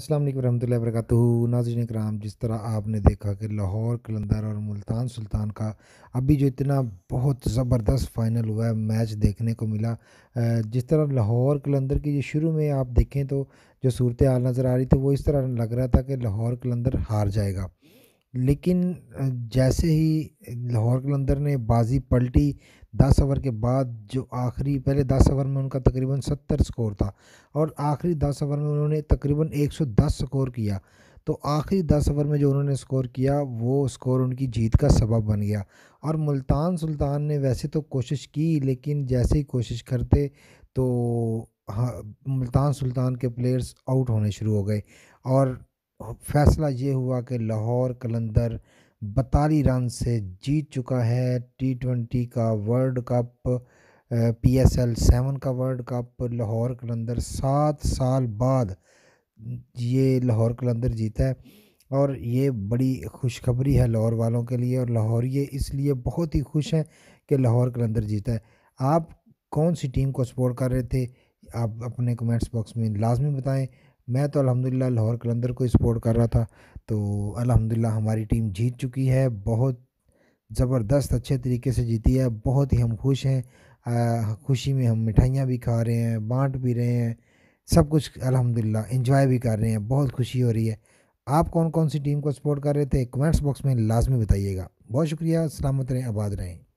अस्सलाम वालेकुम रहमतुल्लाहि वरकतु कराम जिस तरह आपने देखा कि लाहौर कलंदर और मुल्तान सुल्तान का अभी जो इतना बहुत ज़बरदस्त फ़ाइनल हुआ है मैच देखने को मिला जिस तरह लाहौर कलंदर की जो शुरू में आप देखें तो जो सूरत हाल नज़र आ रही थी वो इस तरह लग रहा था कि लाहौर कलंदर हार जाएगा लेकिन जैसे ही लाहौर कलंदर ने बाजी पलटी दस ओवर के बाद जो आखिरी पहले दस ओवर में उनका तकरीबन सत्तर स्कोर था और आखिरी दस ओवर में उन्होंने तकरीबन एक सौ दस स्कोर किया तो आखिरी दस ओवर में जो उन्होंने स्कोर किया वो स्कोर उनकी जीत का सबब बन गया और मुल्तान सुल्तान ने वैसे तो कोशिश की लेकिन जैसे ही कोशिश करते तो हाँ मुल्तान सुल्तान के प्लेयर्स आउट होने शुरू हो गए और फैसला ये हुआ कि लाहौर कलंदर बताली रन से जीत चुका है टी ट्वेंटी का world cup P S L seven का वर्ल्ड कप लाहौर कलंदर सात साल बाद ये लाहौर कलंदर जीता है और ये बड़ी खुशखबरी है लाहौर वालों के लिए और लाहौरिए इसलिए बहुत ही खुश हैं कि लाहौर कलंदर जीता है आप कौन सी टीम को सपोर्ट कर रहे थे आप अपने कमेंट्स बॉक्स में लाजमी बताएं मैं तो अलहमदिल्ला लाहौर कलंदर को सपोर्ट कर रहा था तो अलहमदिल्ला हमारी टीम जीत चुकी है बहुत ज़बरदस्त अच्छे तरीके से जीती है बहुत ही हम खुश हैं खुशी में हम मिठाइयाँ भी खा रहे हैं बाँट भी रहे हैं सब कुछ अलहमदिल्ला इंजॉय भी कर रहे हैं बहुत खुशी हो रही है आप कौन कौन सी टीम को सपोर्ट कर रहे थे कमेंट्स बॉक्स में लाजमी बताइएगा बहुत शुक्रिया सलामत रहें आबाद रहें